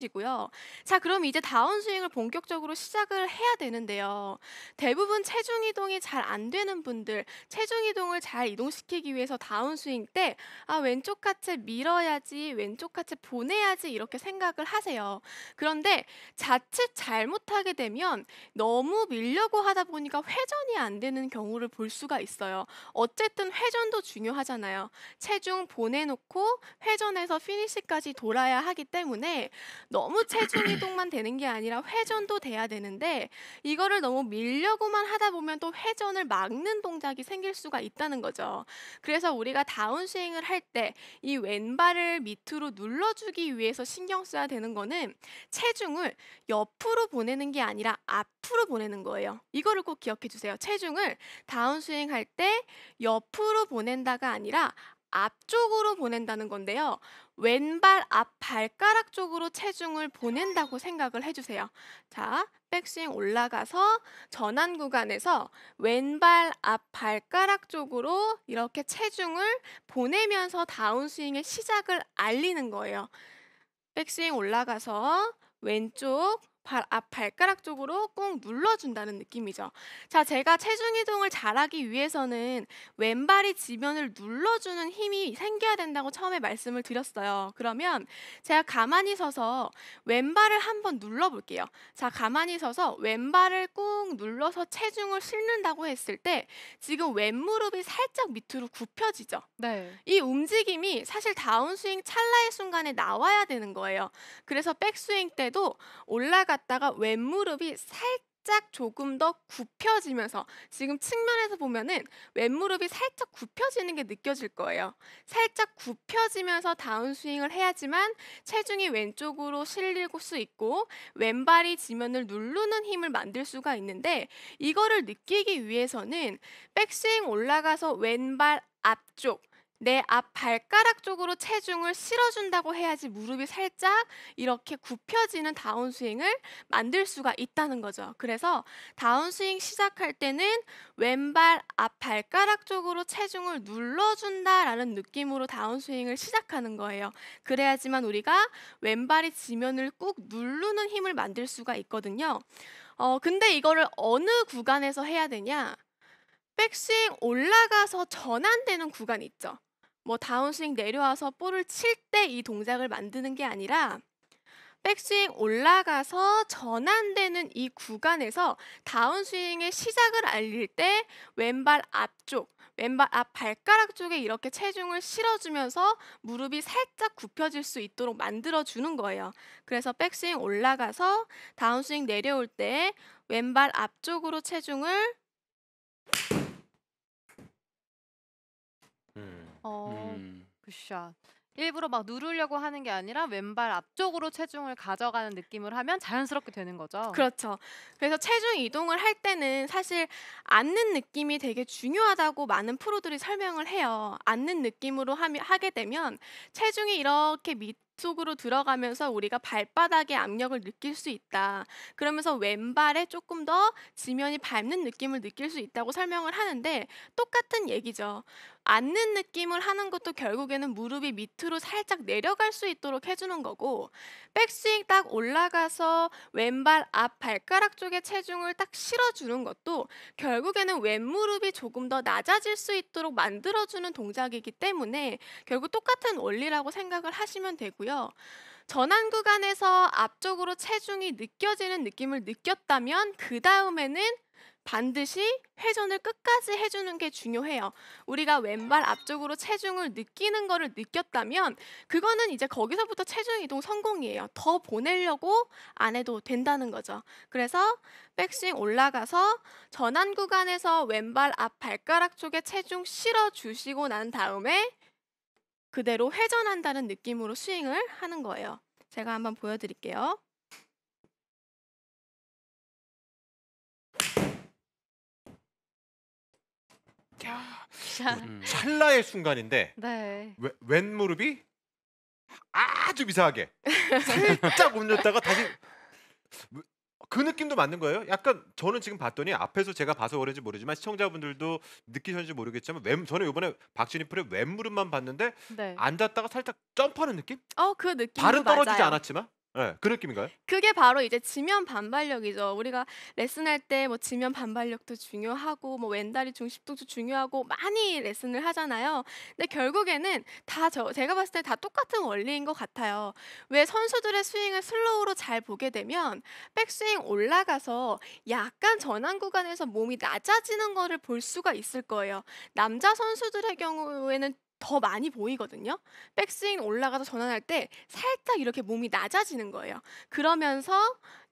시고요. 자, 그럼 이제 다운스윙을 본격적으로 시작을 해야 되는데요. 대부분 체중 이동이 잘 안 되는 분들, 체중 이동을 잘 이동시키기 위해서 다운스윙 때 아, 왼쪽 하체 밀어야지, 왼쪽 하체 보내야지 이렇게 생각을 하세요. 그런데 자칫 잘못하게 되면 너무 밀려고 하다 보니까 회전이 안 되는 경우를 볼 수가 있어요. 어쨌든 회전도 중요하잖아요. 체중 보내놓고 회전해서 피니시까지 돌아야 하기 때문에 너무 체중 이동만 되는 게 아니라 회전도 돼야 되는데 이거를 너무 밀려고만 하다 보면 또 회전을 막는 동작이 생길 수가 있다는 거죠. 그래서 우리가 다운스윙을 할 때 이 왼발을 밑으로 눌러주기 위해서 신경 써야 되는 거는 체중을 옆으로 보내는 게 아니라 앞으로 보내는 거예요. 이거를 꼭 기억해 주세요. 체중을 다운스윙 할 때 옆으로 보낸다가 아니라 앞쪽으로 보낸다는 건데요. 왼발 앞 발가락 쪽으로 체중을 보낸다고 생각을 해주세요. 자, 백스윙 올라가서 전환 구간에서 왼발 앞 발가락 쪽으로 이렇게 체중을 보내면서 다운스윙의 시작을 알리는 거예요. 백스윙 올라가서 왼쪽 발앞 발가락 쪽으로 꾹 눌러준다는 느낌이죠. 자, 제가 체중 이동을 잘하기 위해서는 왼발이 지면을 눌러주는 힘이 생겨야 된다고 처음에 말씀을 드렸어요. 그러면 제가 가만히 서서 왼발을 한번 눌러볼게요. 자, 가만히 서서 왼발을 꾹 눌러서 체중을 실는다고 했을 때 지금 왼무릎이 살짝 밑으로 굽혀지죠. 네. 이 움직임이 사실 다운스윙 찰나의 순간에 나와야 되는 거예요. 그래서 백스윙 때도 올라가 올라갔다가 왼무릎이 살짝 조금 더 굽혀지면서 지금 측면에서 보면은 왼무릎이 살짝 굽혀지는 게 느껴질 거예요. 살짝 굽혀지면서 다운스윙을 해야지만 체중이 왼쪽으로 실릴 수 있고 왼발이 지면을 누르는 힘을 만들 수가 있는데 이거를 느끼기 위해서는 백스윙 올라가서 왼발 앞쪽 내앞 발가락 쪽으로 체중을 실어준다고 해야지 무릎이 살짝 이렇게 굽혀지는 다운스윙을 만들 수가 있다는 거죠. 그래서 다운스윙 시작할 때는 왼발 앞 발가락 쪽으로 체중을 눌러준다라는 느낌으로 다운스윙을 시작하는 거예요. 그래야지만 우리가 왼발이 지면을 꾹 누르는 힘을 만들 수가 있거든요. 어, 근데 이거를 어느 구간에서 해야 되냐? 백스윙 올라가서 전환되는 구간 있죠. 뭐 다운스윙 내려와서 볼을 칠 때 이 동작을 만드는 게 아니라 백스윙 올라가서 전환되는 이 구간에서 다운스윙의 시작을 알릴 때 왼발 앞쪽, 왼발 앞 발가락 쪽에 이렇게 체중을 실어주면서 무릎이 살짝 굽혀질 수 있도록 만들어주는 거예요. 그래서 백스윙 올라가서 다운스윙 내려올 때 왼발 앞쪽으로 체중을 어, 음. 굿샷. 일부러 막 누르려고 하는 게 아니라 왼발 앞쪽으로 체중을 가져가는 느낌을 하면 자연스럽게 되는 거죠. 그렇죠. 그래서 체중 이동을 할 때는 사실 앉는 느낌이 되게 중요하다고 많은 프로들이 설명을 해요. 앉는 느낌으로 하게 되면 체중이 이렇게 밑 속으로 들어가면서 우리가 발바닥의 압력을 느낄 수 있다. 그러면서 왼발에 조금 더 지면이 밟는 느낌을 느낄 수 있다고 설명을 하는데 똑같은 얘기죠. 앉는 느낌을 하는 것도 결국에는 무릎이 밑으로 살짝 내려갈 수 있도록 해주는 거고 백스윙 딱 올라가서 왼발 앞 발가락 쪽에 체중을 딱 실어주는 것도 결국에는 왼무릎이 조금 더 낮아질 수 있도록 만들어주는 동작이기 때문에 결국 똑같은 원리라고 생각을 하시면 되고요. 있고요. 전환 구간에서 앞쪽으로 체중이 느껴지는 느낌을 느꼈다면 그 다음에는 반드시 회전을 끝까지 해주는 게 중요해요. 우리가 왼발 앞쪽으로 체중을 느끼는 거를 느꼈다면 그거는 이제 거기서부터 체중 이동 성공이에요. 더 보내려고 안 해도 된다는 거죠. 그래서 백스윙 올라가서 전환 구간에서 왼발 앞 발가락 쪽에 체중 실어주시고 난 다음에 그대로 회전한다는 느낌으로 스윙을 하는 거예요. 제가 한번 보여드릴게요. 음. 뭐 찰나의 순간인데 네. 왼, 왼 무릎이 아주 이상하게 살짝 움직였다가 다시 그 느낌도 맞는 거예요. 약간 저는 지금 봤더니 앞에서 제가 봐서 그런지 모르지만 시청자분들도 느끼셨는지 모르겠지만 왼, 저는 이번에 박진희 프로의 왼무릎만 봤는데 네. 앉았다가 살짝 점프하는 느낌? 어, 그 느낌. 발은 떨어지지 맞아요. 않았지만 네, 그 느낌인가요? 그게 바로 이제 지면 반발력이죠. 우리가 레슨할 때 뭐 지면 반발력도 중요하고 뭐 왼다리 중심도 중요하고 많이 레슨을 하잖아요. 근데 결국에는 다 저 제가 봤을 때 다 똑같은 원리인 것 같아요. 왜 선수들의 스윙을 슬로우로 잘 보게 되면 백스윙 올라가서 약간 전환 구간에서 몸이 낮아지는 거를 볼 수가 있을 거예요. 남자 선수들의 경우에는 더 많이 보이거든요. 백스윙 올라가서 전환할 때 살짝 이렇게 몸이 낮아지는 거예요. 그러면서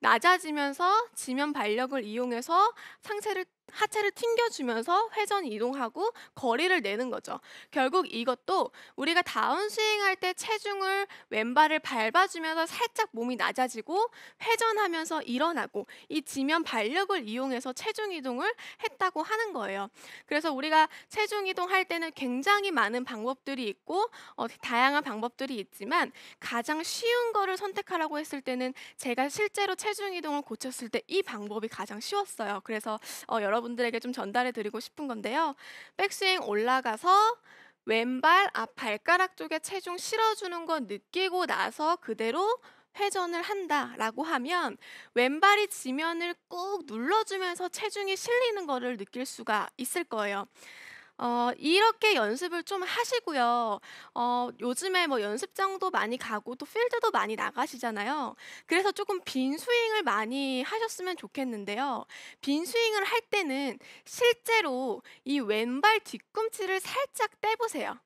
낮아지면서 지면 발력을 이용해서 상체를 하체를 튕겨주면서 회전 이동하고 거리를 내는 거죠. 결국 이것도 우리가 다운스윙할 때 체중을 왼발을 밟아주면서 살짝 몸이 낮아지고 회전하면서 일어나고 이 지면 발력을 이용해서 체중 이동을 했다고 하는 거예요. 그래서 우리가 체중 이동할 때는 굉장히 많은 방법들이 있고 어, 다양한 방법들이 있지만 가장 쉬운 거를 선택하라고 했을 때는 제가 실제로 체중 이동을 고쳤을 때 이 방법이 가장 쉬웠어요. 그래서 어, 여러분들에게 좀 전달해 드리고 싶은 건데요. 백스윙 올라가서 왼발 앞 발가락 쪽에 체중 실어주는 건 느끼고 나서 그대로 회전을 한다라고 하면 왼발이 지면을 꾹 눌러주면서 체중이 실리는 것을 느낄 수가 있을 거예요. 어, 이렇게 연습을 좀 하시고요. 어, 요즘에 뭐 연습장도 많이 가고 또 필드도 많이 나가시잖아요. 그래서 조금 빈 스윙을 많이 하셨으면 좋겠는데요. 빈 스윙을 할 때는 실제로 이 왼발 뒤꿈치를 살짝 떼보세요.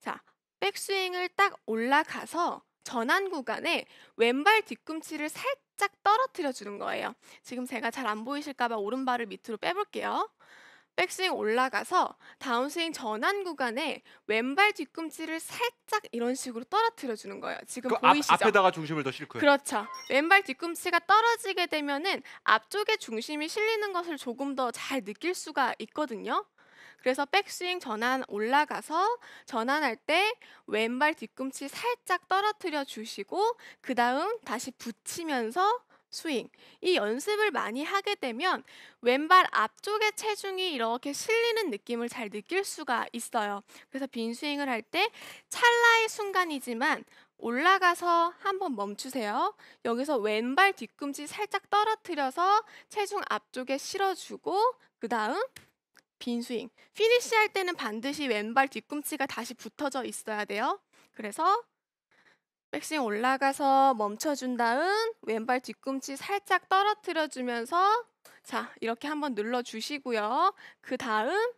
자, 백스윙을 딱 올라가서 전환 구간에 왼발 뒤꿈치를 살짝 떨어뜨려 주는 거예요. 지금 제가 잘 안 보이실까봐 오른발을 밑으로 빼볼게요. 백스윙 올라가서 다운스윙 전환 구간에 왼발 뒤꿈치를 살짝 이런 식으로 떨어뜨려 주는 거예요. 지금 그 보이시죠? 앞, 앞에다가 중심을 더 실고요. 그렇죠. 왼발 뒤꿈치가 떨어지게 되면은 앞쪽에 중심이 실리는 것을 조금 더 잘 느낄 수가 있거든요. 그래서 백스윙 전환 올라가서 전환할 때 왼발 뒤꿈치 살짝 떨어뜨려 주시고 그 다음 다시 붙이면서 스윙. 이 연습을 많이 하게 되면 왼발 앞쪽에 체중이 이렇게 실리는 느낌을 잘 느낄 수가 있어요. 그래서 빈 스윙을 할 때 찰나의 순간이지만 올라가서 한번 멈추세요. 여기서 왼발 뒤꿈치 살짝 떨어뜨려서 체중 앞쪽에 실어주고 그 다음 빈 스윙. 피니시 할 때는 반드시 왼발 뒤꿈치가 다시 붙어져 있어야 돼요. 그래서 백스윙 올라가서 멈춰준 다음 왼발 뒤꿈치 살짝 떨어뜨려 주면서 자 이렇게 한번 눌러 주시고요. 그 다음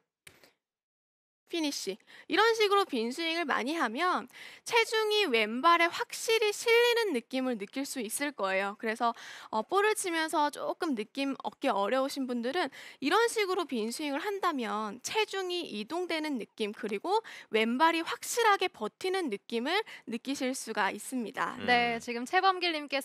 피니쉬 이런 식으로 빈 스윙을 많이 하면 체중이 왼발에 확실히 실리는 느낌을 느낄 수 있을 거예요. 그래서 어, 볼을 치면서 조금 느낌 얻기 어려우신 분들은 이런 식으로 빈 스윙을 한다면 체중이 이동되는 느낌 그리고 왼발이 확실하게 버티는 느낌을 느끼실 수가 있습니다. 네, 음. 지금 최범길님께서